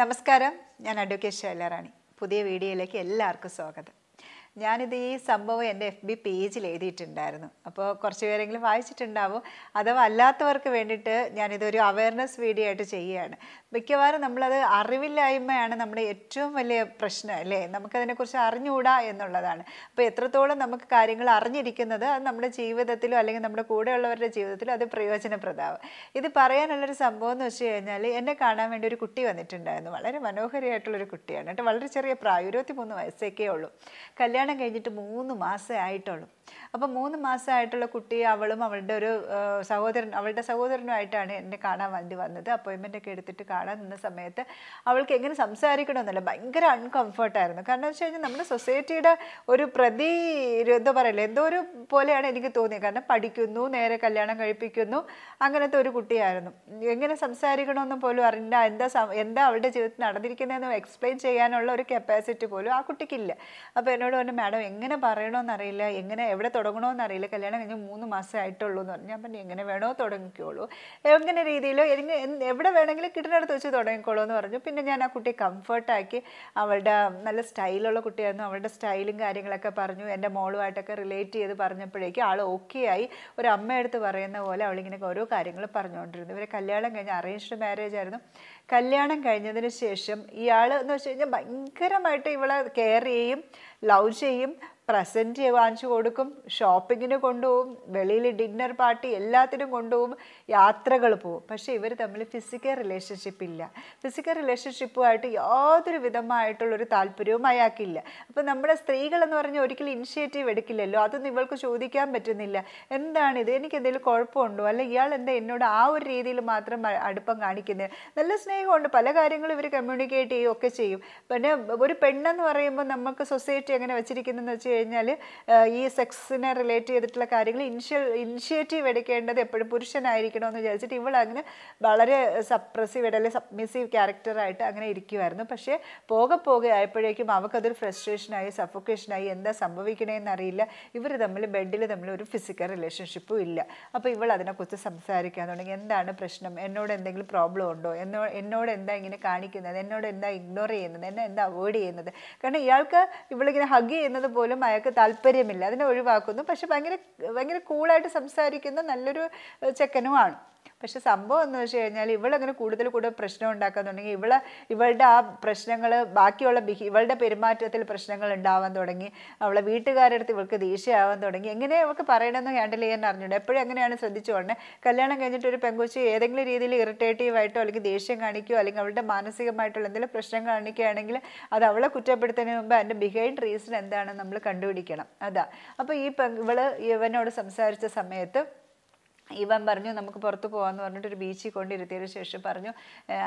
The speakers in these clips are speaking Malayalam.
നമസ്കാരം ഞാൻ അഡ്വക്കേറ്റ് ശൈലറാണി പുതിയ വീഡിയോയിലേക്ക് എല്ലാവർക്കും സ്വാഗതം ഞാനിത് ഈ സംഭവം എൻ്റെ എഫ് ബി പേജിൽ എഴുതിയിട്ടുണ്ടായിരുന്നു അപ്പോൾ കുറച്ച് പേരെങ്കിലും വായിച്ചിട്ടുണ്ടാവും അഥവാ അല്ലാത്തവർക്ക് വേണ്ടിയിട്ട് ഞാനിതൊരു അവയർനെസ് വീഡിയോ ആയിട്ട് ചെയ്യുകയാണ് മിക്കവാറും നമ്മളത് അറിവില്ലായ്മയാണ് നമ്മുടെ ഏറ്റവും വലിയ പ്രശ്നം അല്ലേ നമുക്കതിനെക്കുറിച്ച് അറിഞ്ഞുകൂടാ എന്നുള്ളതാണ് അപ്പോൾ എത്രത്തോളം നമുക്ക് കാര്യങ്ങൾ അറിഞ്ഞിരിക്കുന്നത് അത് നമ്മുടെ ജീവിതത്തിലോ അല്ലെങ്കിൽ നമ്മുടെ കൂടെയുള്ളവരുടെ ജീവിതത്തിലോ അത് പ്രയോജനപ്രദമാവും ഇത് പറയാനുള്ളൊരു സംഭവം എന്ന് വെച്ച് കഴിഞ്ഞാൽ എന്നെ കാണാൻ വേണ്ടി ഒരു കുട്ടി വന്നിട്ടുണ്ടായിരുന്നു വളരെ മനോഹരമായിട്ടുള്ളൊരു കുട്ടിയാണ് കേട്ടോ വളരെ ചെറിയ പ്രായം ഇരുപത്തി മൂന്ന് വയസ്സൊക്കെ ഉള്ളൂ കല്യാണം കല്യാണം കഴിഞ്ഞിട്ട് മൂന്ന് മാസമേ ആയിട്ടുള്ളൂ അപ്പോൾ മൂന്ന് മാസമായിട്ടുള്ള കുട്ടി അവളും അവളുടെ ഒരു സഹോദരൻ അവളുടെ സഹോദരനുമായിട്ടാണ് എന്നെ കാണാൻ വേണ്ടി വന്നത് അപ്പോയിൻമെന്റ് ഒക്കെ എടുത്തിട്ട് കാണാൻ നിന്ന സമയത്ത് അവൾക്ക് എങ്ങനെ സംസാരിക്കണമെന്നല്ല ഭയങ്കര അൺകംഫർട്ടായിരുന്നു കാരണം വെച്ച് കഴിഞ്ഞാൽ നമ്മുടെ സൊസൈറ്റിയുടെ ഒരു പ്രതി എന്തോ പറയല്ലേ എന്തോ ഒരു പോലെയാണ് എനിക്ക് തോന്നിയത് കാരണം പഠിക്കുന്നു നേരെ കല്യാണം കഴിപ്പിക്കുന്നു അങ്ങനത്തെ ഒരു കുട്ടിയായിരുന്നു എങ്ങനെ സംസാരിക്കണമെന്ന് പോലും അറിയില്ല എന്താ എന്താ അവളുടെ ജീവിതത്തിൽ നടന്നിരിക്കുന്നതെന്ന് എക്സ്പ്ലെയിൻ ചെയ്യാനുള്ള ഒരു കപ്പാസിറ്റി പോലും ആ കുട്ടിക്കില്ല അപ്പോൾ എന്നോട് പറഞ്ഞു മാഡം എങ്ങനെ പറയണമെന്നറിയില്ല എങ്ങനെ എവിടെ തുടങ്ങണമെന്ന് അറിയില്ല കല്യാണം കഴിഞ്ഞ് മൂന്ന് മാസം ആയിട്ടുള്ളൂ എന്ന് പറഞ്ഞു ഞാൻ പറഞ്ഞു എങ്ങനെ വേണോ തുടങ്ങിക്കോളൂ എങ്ങനെ രീതിയിലോ എനിക്ക് എവിടെ വേണമെങ്കിലും കിട്ടുന്നിടത്ത് വെച്ച് തുടങ്ങിക്കോളൂ എന്ന് പറഞ്ഞു പിന്നെ ഞാൻ ആ കുട്ടിയെ കംഫർട്ടാക്കി അവളുടെ നല്ല സ്റ്റൈലുള്ള കുട്ടിയായിരുന്നു അവളുടെ സ്റ്റൈലും കാര്യങ്ങളൊക്കെ പറഞ്ഞു എൻ്റെ മോളുമായിട്ടൊക്കെ റിലേറ്റ് ചെയ്ത് പറഞ്ഞപ്പോഴേക്കും ആൾ ഓക്കെ ആയി ഒരു എടുത്ത് പറയുന്ന പോലെ അവളിങ്ങനെ ഓരോ കാര്യങ്ങൾ പറഞ്ഞുകൊണ്ടിരുന്നു ഇവരെ കല്യാണം കഴിഞ്ഞ് അറേഞ്ച്ഡ് മാരേജ് ആയിരുന്നു കല്യാണം കഴിഞ്ഞതിന് ശേഷം ഇയാൾ എന്ന് വെച്ച് കഴിഞ്ഞാൽ ഭയങ്കരമായിട്ട് ഇവളെ കെയർ ചെയ്യും ലവ് ചെയ്യും പ്രസൻറ്റ് വാങ്ങിച്ചു കൊടുക്കും ഷോപ്പിങ്ങിന് കൊണ്ടുപോകും വെളിയിൽ ഡിന്നർ പാർട്ടി എല്ലാത്തിനും കൊണ്ടുപോകും യാത്രകൾ പോകും പക്ഷേ ഇവർ തമ്മിൽ ഫിസിക്കൽ റിലേഷൻഷിപ്പ് ഇല്ല ഫിസിക്കൽ റിലേഷൻഷിപ്പുമായിട്ട് യാതൊരു വിധമായിട്ടുള്ളൊരു താല്പര്യവും അയാൾക്കില്ല അപ്പോൾ നമ്മുടെ സ്ത്രീകളെന്ന് പറഞ്ഞാൽ ഒരിക്കലും ഇനിഷ്യേറ്റീവ് എടുക്കില്ലല്ലോ അതൊന്നും ഇവൾക്ക് ചോദിക്കാൻ പറ്റുന്നില്ല എന്താണിത് എനിക്ക് എന്തെങ്കിലും കുഴപ്പമുണ്ടോ അല്ല ഇയാൾ എന്താ എന്നോട് ആ ഒരു രീതിയിൽ മാത്രം അടുപ്പം കാണിക്കുന്നത് നല്ല സ്നേഹമുണ്ട് പല കാര്യങ്ങളും ഇവർ കമ്മ്യൂണിക്കേറ്റ് ചെയ്യുകയൊക്കെ ചെയ്യും പിന്നെ ഒരു പെണ്ണെന്ന് പറയുമ്പോൾ നമുക്ക് സൊസൈറ്റി എങ്ങനെ വെച്ചിരിക്കുന്നതെന്ന് വെച്ച് കഴിഞ്ഞാൽ ഈ സെക്സിനെ റിലേറ്റ് ചെയ്തിട്ടുള്ള കാര്യങ്ങൾ ഇനിഷ്യൽ ഇനിഷ്യേറ്റീവ് എടുക്കേണ്ടത് എപ്പോഴും പുരുഷനായിരിക്കണമെന്ന് വിചാരിച്ചിട്ട് ഇവൾ അങ്ങനെ വളരെ സപ്രസീവ് അല്ലെങ്കിൽ സബ്മിസീവ് ക്യാരക്ടറായിട്ട് അങ്ങനെ ഇരിക്കുമായിരുന്നു പക്ഷേ പോകെ പോകെ ആയപ്പോഴേക്കും അവൾക്കതൊരു ഫ്രസ്ട്രേഷനായി സഫോക്കേഷനായി എന്താ സംഭവിക്കണേന്ന് അറിയില്ല ഇവർ തമ്മിൽ ബെഡിൽ തമ്മിൽ ഒരു ഫിസിക്കൽ റിലേഷൻഷിപ്പും ഇല്ല അപ്പോൾ ഇവൾ അതിനെക്കുറിച്ച് സംസാരിക്കാൻ തുടങ്ങി എന്താണ് പ്രശ്നം എന്നോട് എന്തെങ്കിലും പ്രോബ്ലം ഉണ്ടോ എന്നോ എന്നോട് എന്താ ഇങ്ങനെ കാണിക്കുന്നത് എന്നോട് എന്താ ഇഗ്നോർ ചെയ്യുന്നത് എന്നെ എന്താ അവോയ്ഡ് ചെയ്യുന്നത് കാരണം ഇയാൾക്ക് ഇവളിങ്ങനെ ഹഗ് ചെയ്യുന്നത് പോലും ഒന്നും അയാൾക്ക് താല്പര്യമില്ല അതിനെ ഒഴിവാക്കുന്നു പക്ഷെ ഭയങ്കര ഭയങ്കര കൂളായിട്ട് സംസാരിക്കുന്ന നല്ലൊരു ചെക്കനുമാണ് പക്ഷെ സംഭവം എന്ന് വെച്ച് കഴിഞ്ഞാൽ ഇവളങ്ങനെ കൂടുതൽ കൂടുതൽ പ്രശ്നം ഉണ്ടാക്കുന്നുണ്ടെങ്കിൽ ഇവള് ഇവളുടെ ആ പ്രശ്നങ്ങൾ ബാക്കിയുള്ള ബിഹി ഇവളുടെ പെരുമാറ്റത്തിൽ പ്രശ്നങ്ങൾ ഉണ്ടാവാൻ തുടങ്ങി അവളെ വീട്ടുകാരടുത്ത് ഇവൾക്ക് ദേഷ്യമാവാൻ തുടങ്ങി എങ്ങനെ ഇവൾക്ക് പറയണമെന്ന് ഹാൻഡിൽ ചെയ്യാൻ അറിഞ്ഞൂടെ എപ്പോഴും എങ്ങനെയാണ് ശ്രദ്ധിച്ചുകൊണ്ട് കല്യാണം കഴിഞ്ഞിട്ട് ഒരു പെങ്കൊച്ചി ഏതെങ്കിലും രീതിയിൽ ഇറിറ്റേറ്റീവ് ആയിട്ടോ അല്ലെങ്കിൽ ദേഷ്യം കാണിക്കുകയോ അല്ലെങ്കിൽ അവളുടെ മാനസികമായിട്ടുള്ള എന്തെങ്കിലും പ്രശ്നം കാണിക്കുകയാണെങ്കിൽ അത് അവളെ കുറ്റപ്പെടുത്തുന്നതിന് മുമ്പ് അതിൻ്റെ ബിഹൈൻഡ് റീസൺ എന്താണെന്ന് നമ്മൾ കണ്ടുപിടിക്കണം അതാ അപ്പോൾ ഈ ഇവള് ഇവനോട് സംസാരിച്ച സമയത്ത് ഇവൻ പറഞ്ഞു നമുക്ക് പുറത്ത് പോകാമെന്ന് പറഞ്ഞിട്ട് ഒരു ബീച്ചിൽ കൊണ്ടിരുത്തിയതിന് ശേഷം പറഞ്ഞു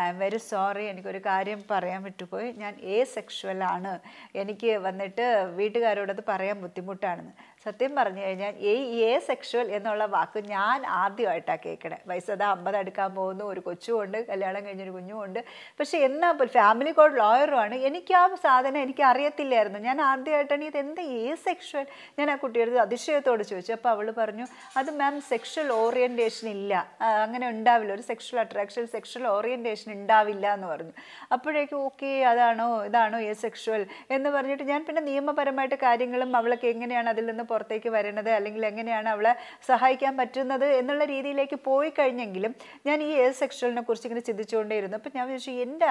ഐ എം വെരി സോറി എനിക്കൊരു കാര്യം പറയാൻ വിട്ടുപോയി ഞാൻ ഏ സെക്ഷുവലാണ് എനിക്ക് വന്നിട്ട് വീട്ടുകാരോടത് പറയാൻ ബുദ്ധിമുട്ടാണെന്ന് സത്യം പറഞ്ഞു കഴിഞ്ഞാൽ എ എ സെക്ഷുവൽ എന്നുള്ള വാക്ക് ഞാൻ ആദ്യമായിട്ടാണ് കേൾക്കണേ വയസ്സത അമ്പത് അടുക്കാൻ പോകുന്നു ഒരു കൊച്ചുമുണ്ട് കല്യാണം കഴിഞ്ഞൊരു കുഞ്ഞുമുണ്ട് പക്ഷേ എന്നാൽ പോലും ഫാമിലി കോഡ് ലോയറുമാണ് എനിക്ക് ആ സാധനം എനിക്ക് അറിയത്തില്ലായിരുന്നു ഞാൻ ആദ്യമായിട്ടാണ് ഇത് എന്ത് എ സെക്ഷുവൽ ഞാൻ ആ കുട്ടിയുടെ അതിശയത്തോട് ചോദിച്ചു അപ്പോൾ അവൾ പറഞ്ഞു അത് മാം സെക്ഷൽ ഓറിയൻറ്റേഷൻ ഇല്ല അങ്ങനെ ഉണ്ടാവില്ല ഒരു സെക്ഷൽ അട്രാക്ഷൻ സെക്ഷൽ ഓറിയൻറ്റേഷൻ ഉണ്ടാവില്ല എന്ന് പറഞ്ഞു അപ്പോഴേക്കും ഓക്കെ അതാണോ ഇതാണോ എ സെക്ഷുവൽ എന്ന് പറഞ്ഞിട്ട് ഞാൻ പിന്നെ നിയമപരമായിട്ട് കാര്യങ്ങളും അവളൊക്കെ എങ്ങനെയാണ് അതിൽ നിന്ന് പുറത്തേക്ക് വരണത് അല്ലെങ്കിൽ എങ്ങനെയാണ് അവളെ സഹായിക്കാൻ പറ്റുന്നത് എന്നുള്ള രീതിയിലേക്ക് പോയി കഴിഞ്ഞെങ്കിലും ഞാൻ ഈ എ സെക്ഷലിനെ കുറിച്ച് ഇങ്ങനെ ചിന്തിച്ചുകൊണ്ടേയിരുന്നു അപ്പം ഞാൻ വിചാരിച്ചു എൻ്റെ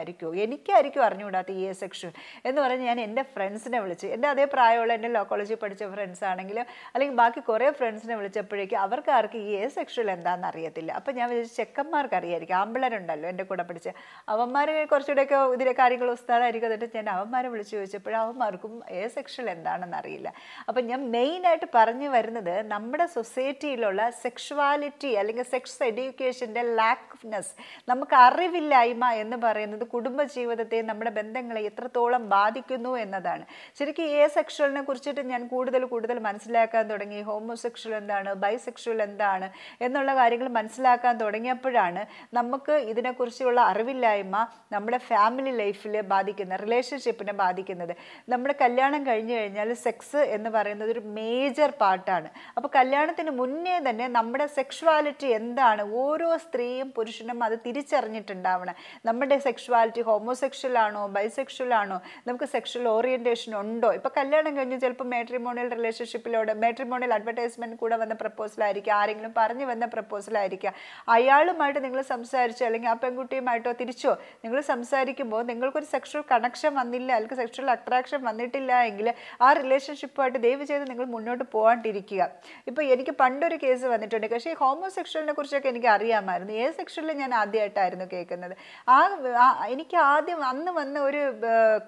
ആയിരിക്കും എനിക്കായിരിക്കും അറിഞ്ഞുകൂടാത്ത ഈ എ സെക്ഷൻ എന്ന് പറഞ്ഞ് ഞാൻ എൻ്റെ ഫ്രണ്ട്സിനെ വിളിച്ച് എൻ്റെ അതേ പ്രായമുള്ള എൻ്റെ ലോക്കോളജി പഠിച്ച ഫ്രണ്ട്സ് ആണെങ്കിലും അല്ലെങ്കിൽ ബാക്കി കുറേ ഫ്രണ്ട്സിനെ വിളിച്ചപ്പോഴേക്കും അവർക്ക് ആർക്ക് ഈ എ സെക്ഷൽ എന്താണെന്ന് അറിയത്തില്ല അപ്പം ഞാൻ വിചാരിച്ചു ചെക്കന്മാർക്ക് അറിയായിരിക്കും ആമ്പിളരുണ്ടല്ലോ എൻ്റെ കൂടെ പഠിച്ച് അവന്മാർ കുറച്ചുകൂടെയൊക്കെ ഇതിലെ കാര്യങ്ങൾ ഉസ്താദായിരിക്കും എന്നിട്ട് ഞാൻ അവന്മാരെ വിളിച്ച് ചോദിച്ചപ്പോൾ അവന്മാർക്കും എ സെക്ഷൽ എന്താണെന്ന് അറിയില്ല അപ്പം അപ്പോൾ ഞാൻ മെയിനായിട്ട് പറഞ്ഞു വരുന്നത് നമ്മുടെ സൊസൈറ്റിയിലുള്ള സെക്ഷുവാലിറ്റി അല്ലെങ്കിൽ സെക്സ് എഡ്യൂക്കേഷൻ്റെ ലാക്ക്നെസ് നമുക്ക് അറിവില്ലായ്മ എന്ന് പറയുന്നത് കുടുംബജീവിതത്തെ നമ്മുടെ ബന്ധങ്ങളെ എത്രത്തോളം ബാധിക്കുന്നു എന്നതാണ് ശരിക്കും ഏ സെക്ഷുവലിനെ കുറിച്ചിട്ട് ഞാൻ കൂടുതൽ കൂടുതൽ മനസ്സിലാക്കാൻ തുടങ്ങി ഹോമോസെക്ഷൽ എന്താണ് ബൈസെക്ഷൽ എന്താണ് എന്നുള്ള കാര്യങ്ങൾ മനസ്സിലാക്കാൻ തുടങ്ങിയപ്പോഴാണ് നമുക്ക് ഇതിനെക്കുറിച്ചുള്ള അറിവില്ലായ്മ നമ്മുടെ ഫാമിലി ലൈഫിൽ ബാധിക്കുന്ന റിലേഷൻഷിപ്പിനെ ബാധിക്കുന്നത് നമ്മുടെ കല്യാണം കഴിഞ്ഞു കഴിഞ്ഞാൽ സെക്സ് എന്ന് പറയുന്നത് പറയുന്നത് ഒരു മേജർ പാർട്ടാണ് അപ്പോൾ കല്യാണത്തിന് മുന്നേ തന്നെ നമ്മുടെ സെക്ഷുവാലിറ്റി എന്താണ് ഓരോ സ്ത്രീയും പുരുഷനും അത് തിരിച്ചറിഞ്ഞിട്ടുണ്ടാവണം നമ്മുടെ സെക്ഷുവാലിറ്റി ഹോമോസെക്ഷൽ ആണോ ബൈസെക്ഷൽ ആണോ നമുക്ക് സെക്ഷൽ ഓറിയൻറ്റേഷൻ ഉണ്ടോ ഇപ്പോൾ കല്യാണം കഴിഞ്ഞ് ചിലപ്പോൾ മാട്രിമോണിയൽ റിലേഷൻഷിപ്പിലൂടെ മാട്രിമോണിയൽ അഡ്വർടൈസ്മെൻറ്റ് കൂടെ വന്ന പ്രപ്പോസലായിരിക്കാം ആരെങ്കിലും പറഞ്ഞു വന്ന പ്രപ്പോസലായിരിക്കാം അയാളുമായിട്ട് നിങ്ങൾ സംസാരിച്ചോ അല്ലെങ്കിൽ ആ പെൺകുട്ടിയുമായിട്ടോ തിരിച്ചോ നിങ്ങൾ സംസാരിക്കുമ്പോൾ നിങ്ങൾക്കൊരു സെക്ഷൽ കണക്ഷൻ വന്നില്ല അല്ലെങ്കിൽ സെക്ഷൽ അട്രാക്ഷൻ വന്നിട്ടില്ല എങ്കിൽ ആ റിലേഷൻഷിപ്പുമായിട്ട് ദൈവ ചെയ്ത് നിങ്ങൾ മുന്നോട്ട് പോകാണ്ടിരിക്കുക ഇപ്പോൾ എനിക്ക് പണ്ടൊരു കേസ് വന്നിട്ടുണ്ട് പക്ഷേ ഈ ഹോമോസെക്ഷലിനെ കുറിച്ചൊക്കെ എനിക്ക് അറിയാമായിരുന്നു ഏത് സെക്ഷനിൽ ഞാൻ ആദ്യമായിട്ടായിരുന്നു കേൾക്കുന്നത് ആ എനിക്ക് ആദ്യം അന്ന് വന്ന ഒരു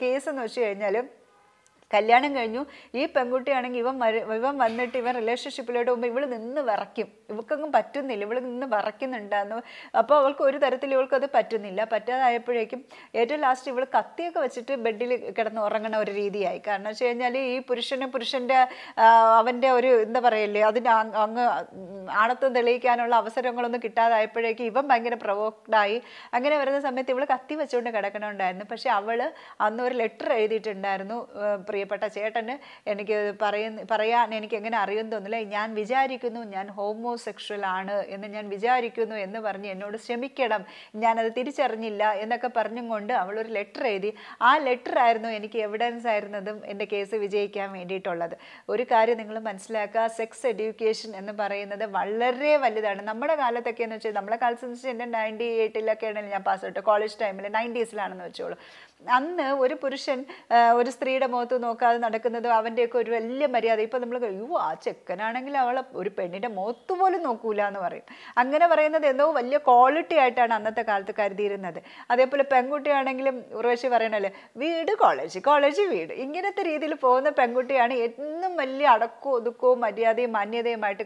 കേസ് എന്ന് വെച്ച് കഴിഞ്ഞാലും കല്യാണം കഴിഞ്ഞു ഈ പെൺകുട്ടിയാണെങ്കിൽ ഇവൻ ഇവൻ വന്നിട്ട് ഇവൻ റിലേഷൻഷിപ്പിലോട്ട് പോകുമ്പോൾ ഇവൾ നിന്ന് വിറയ്ക്കും ഇവൾക്കൊന്നും പറ്റുന്നില്ല ഇവൾ നിന്ന് വിറയ്ക്കുന്നുണ്ടെന്ന് അപ്പോൾ അവൾക്ക് ഒരു തരത്തിൽ ഇവൾക്കത് പറ്റുന്നില്ല പറ്റാതായപ്പോഴേക്കും ഏറ്റവും ലാസ്റ്റ് ഇവൾ കത്തിയൊക്കെ വെച്ചിട്ട് ബെഡിൽ കിടന്ന് ഉറങ്ങണ ഒരു രീതിയായി കാരണം വെച്ച് കഴിഞ്ഞാൽ ഈ പുരുഷന് പുരുഷൻ്റെ അവൻ്റെ ഒരു എന്താ പറയല്ലേ അതിൻ്റെ അങ്ങ് ആണത്വം തെളിയിക്കാനുള്ള അവസരങ്ങളൊന്നും കിട്ടാതായപ്പോഴേക്കും ഇവൻ ഭയങ്കര പ്രൊവോക്ഡായി അങ്ങനെ വരുന്ന സമയത്ത് ഇവൾ കത്തി വെച്ചുകൊണ്ട് കിടക്കണമുണ്ടായിരുന്നു പക്ഷേ അവൾ അന്ന് ഒരു ലെറ്റർ എഴുതിയിട്ടുണ്ടായിരുന്നു പ്രിയപ്പെട്ട ചേട്ടന് എനിക്ക് പറയുന്ന പറയാൻ എനിക്ക് എങ്ങനെ അറിയുമെന്ന് തോന്നില്ല ഞാൻ വിചാരിക്കുന്നു ഞാൻ ഹോമോസെക്ഷൽ ആണ് എന്ന് ഞാൻ വിചാരിക്കുന്നു എന്ന് പറഞ്ഞ് എന്നോട് ശ്രമിക്കണം ഞാനത് തിരിച്ചറിഞ്ഞില്ല എന്നൊക്കെ പറഞ്ഞും കൊണ്ട് അവളൊരു ലെറ്റർ എഴുതി ആ ലെറ്റർ ആയിരുന്നു എനിക്ക് എവിഡൻസ് ആയിരുന്നതും എൻ്റെ കേസ് വിജയിക്കാൻ വേണ്ടിയിട്ടുള്ളത് ഒരു കാര്യം നിങ്ങൾ മനസ്സിലാക്കുക സെക്സ് എഡ്യൂക്കേഷൻ എന്ന് പറയുന്നത് വളരെ വലുതാണ് നമ്മുടെ കാലത്തൊക്കെ എന്ന് വെച്ചാൽ നമ്മളെ കാലത്ത് എൻ്റെ നയൻറ്റി എയ്റ്റിലൊക്കെ ആണെങ്കിൽ ഞാൻ പാസ് ഔട്ട് കോളേജ് ടൈമിൽ നയൻറ്റീസിലാണെന്ന് വെച്ചോളൂ അന്ന് ഒരു പുരുഷൻ ഒരു സ്ത്രീയുടെ മുഖത്ത് നോക്കാതെ നടക്കുന്നതും അവൻ്റെയൊക്കെ ഒരു വലിയ മര്യാദ ഇപ്പം നമ്മൾ അയ്യോ ആ ചെക്കനാണെങ്കിൽ അവളെ ഒരു പെണ്ണിൻ്റെ മുഖത്ത് പോലും നോക്കൂല എന്ന് പറയും അങ്ങനെ പറയുന്നത് എന്തോ വലിയ ക്വാളിറ്റി ആയിട്ടാണ് അന്നത്തെ കാലത്ത് കരുതിയിരുന്നത് അതേപോലെ പെൺകുട്ടിയാണെങ്കിലും ഉറവശി പറയണല്ലേ വീട് കോളേജ് കോളേജ് വീട് ഇങ്ങനത്തെ രീതിയിൽ പോകുന്ന പെൺകുട്ടിയാണ് എന്നും വലിയ അടക്കവും ഒതുക്കവും മര്യാദയും മാന്യതയുമായിട്ട്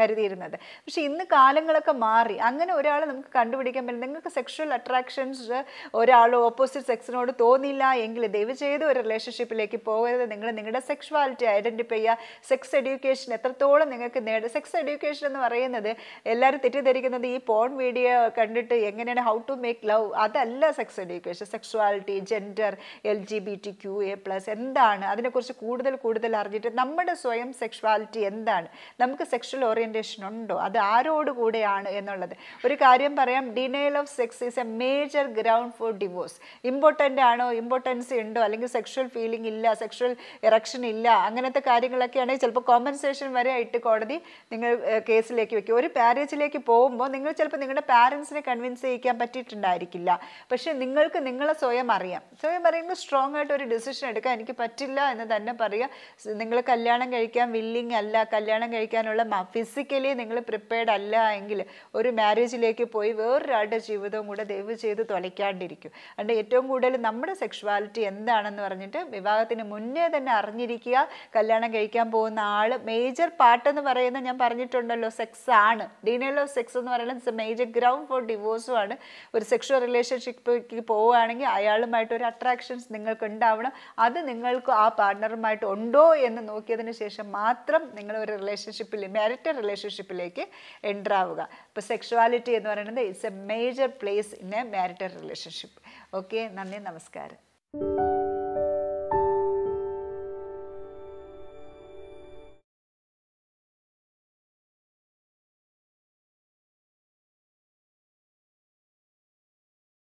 കരുതിയിരുന്നത് പക്ഷേ ഇന്ന് കാലങ്ങളൊക്കെ മാറി അങ്ങനെ ഒരാളെ നമുക്ക് കണ്ടുപിടിക്കാൻ പറ്റില്ല നിങ്ങൾക്ക് സെക്ഷൽ അട്രാക്ഷൻസ് ഒരാൾ ഓപ്പോസിറ്റ് സെക്സിനോ മനസ്സിനോട് തോന്നിയില്ല എങ്കിൽ ദയവ് ഒരു റിലേഷൻഷിപ്പിലേക്ക് പോകരുത് നിങ്ങൾ നിങ്ങളുടെ സെക്ഷുവാലിറ്റി ഐഡൻറ്റിഫൈ ചെയ്യുക സെക്സ് എഡ്യൂക്കേഷൻ എത്രത്തോളം നിങ്ങൾക്ക് നേടുക സെക്സ് എഡ്യൂക്കേഷൻ എന്ന് പറയുന്നത് എല്ലാവരും തെറ്റിദ്ധരിക്കുന്നത് ഈ പോൺ വീഡിയോ കണ്ടിട്ട് എങ്ങനെയാണ് ഹൗ ടു മേക്ക് ലവ് അതല്ല sex education sexuality gender L G B T Q A plus എന്താണ് അതിനെക്കുറിച്ച് കൂടുതൽ കൂടുതൽ അറിഞ്ഞിട്ട് നമ്മുടെ സ്വയം സെക്ഷുവാലിറ്റി എന്താണ് നമുക്ക് സെക്ഷൽ ഓറിയൻറ്റേഷൻ ഉണ്ടോ അത് ആരോട് കൂടെയാണ് എന്നുള്ളത് ഒരു കാര്യം പറയാം denial of sex is a major ground for divorce important important ആണോ ഇമ്പോർട്ടൻസ് ഉണ്ടോ അല്ലെങ്കിൽ സെക്ഷൽ ഫീലിംഗ് ഇല്ല സെക്ഷൽ ഇറക്ഷൻ ഇല്ല അങ്ങനത്തെ കാര്യങ്ങളൊക്കെ ചിലപ്പോൾ കോമ്പൻസേഷൻ വരെ ആയിട്ട് കോടതി നിങ്ങൾ കേസിലേക്ക് വെക്കും ഒരു പാരേജിലേക്ക് പോകുമ്പോൾ നിങ്ങൾ ചിലപ്പോൾ നിങ്ങളുടെ പാരൻസിനെ കൺവിൻസ് ചെയ്യിക്കാൻ പറ്റിയിട്ടുണ്ടായിരിക്കില്ല പക്ഷേ നിങ്ങൾക്ക് നിങ്ങളെ സ്വയം അറിയാം സ്വയം അറിയുമ്പോൾ സ്ട്രോങ് ആയിട്ട് ഒരു ഡിസിഷൻ എടുക്കാൻ എനിക്ക് പറ്റില്ല എന്ന് തന്നെ പറയുക നിങ്ങൾ കല്യാണം കഴിക്കാൻ വില്ലിങ് അല്ല കല്യാണം കഴിക്കാനുള്ള ഫിസിക്കലി നിങ്ങൾ പ്രിപ്പയർഡ് അല്ല എങ്കിൽ ഒരു മാരേജിലേക്ക് പോയി വേറൊരാളുടെ ജീവിതവും കൂടെ ദയവ് ചെയ്ത് തുലയ്ക്കാണ്ടിരിക്കും അതുകൊണ്ട് ഏറ്റവും കൂടുതൽ പോലും നമ്മുടെ സെക്ഷുവാലിറ്റി എന്താണെന്ന് പറഞ്ഞിട്ട് വിവാഹത്തിന് മുന്നേ തന്നെ അറിഞ്ഞിരിക്കുക കല്യാണം കഴിക്കാൻ പോകുന്ന ആൾ മേജർ പാർട്ട് എന്ന് പറയുന്നത് ഞാൻ പറഞ്ഞിട്ടുണ്ടല്ലോ സെക്സ് ആണ് ഡീനേൽ ഓഫ് സെക്സ് എന്ന് പറയുന്നത് മേജർ ഗ്രൗണ്ട് ഫോർ ഡിവോഴ്സും ആണ് ഒരു സെക്ഷുവൽ റിലേഷൻഷിപ്പിലേക്ക് പോവുകയാണെങ്കിൽ അയാളുമായിട്ട് ഒരു അട്രാക്ഷൻസ് നിങ്ങൾക്ക് ഉണ്ടാവണം അത് നിങ്ങൾക്ക് ആ പാർട്ട്ണറുമായിട്ട് ഉണ്ടോ എന്ന് നോക്കിയതിന് ശേഷം മാത്രം നിങ്ങൾ ഒരു റിലേഷൻഷിപ്പിൽ മെറിറ്റഡ് റിലേഷൻഷിപ്പിലേക്ക് എൻ്റർ ആവുക അപ്പോൾ സെക്ഷുവാലിറ്റി എന്ന് പറയുന്നത് it's a major place in a marital relationship okay നന്ദി Namaskar.